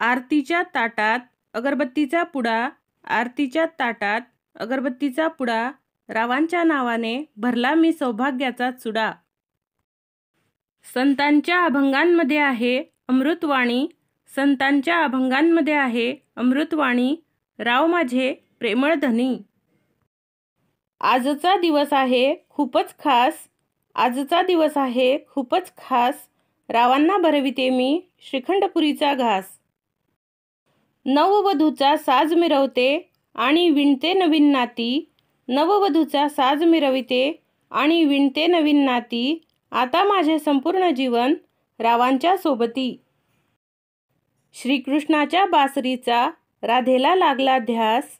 आरतीच्या ताटात अगरबत्तीचा पुडा आरतीच्या ताटात अगरबत्तीचा पुडा रावांच्या नावाने भरला मी सौभाग्याचा चुडा संतांच्या अभंगांमध्ये आहे अमृतवाणी संतांच्या अभंगांमध्ये आहे अमृतवाणी राव माझे प्रेमळ धनी आजचा दिवस आहे खूपच खास आजचा दिवस आहे खूपच खास रावांना भरविते मी श्रीखंडपुरीचा घास नववधूचा साज मिरवते आणि विणते नवीन नाती नववधूचा साज मिरविते आणि विणते नवीन नाती आता माझे संपूर्ण जीवन रावांच्या सोबती श्रीकृष्णाच्या बासरीचा राधेला लागला ध्यास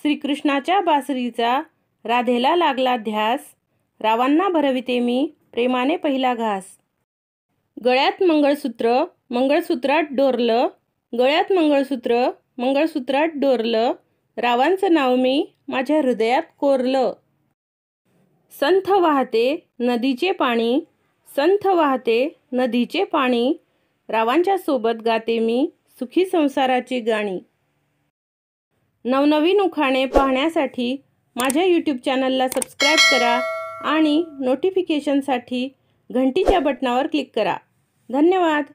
श्रीकृष्णाच्या बासरीचा राधेला लागला ध्यास रावांना भरविते मी प्रेमाने पहिला घास गळ्यात मंगळसूत्र मंगळसूत्रात डोरलं गळ्यात मंगळसूत्र मंगळसूत्रात डोरलं रावांचं नाव मी माझ्या हृदयात कोरलं संथ वाहते नदीचे पाणी संथ वाहते नदीचे पाणी रावांच्या सोबत गाते मी सुखी संसाराची गाणी नवनवीन उखाणे पाहण्यासाठी माझ्या यूट्यूब चॅनलला सबस्क्राईब करा आणि नोटिफिकेशनसाठी घंटीच्या बटणावर क्लिक करा धन्यवाद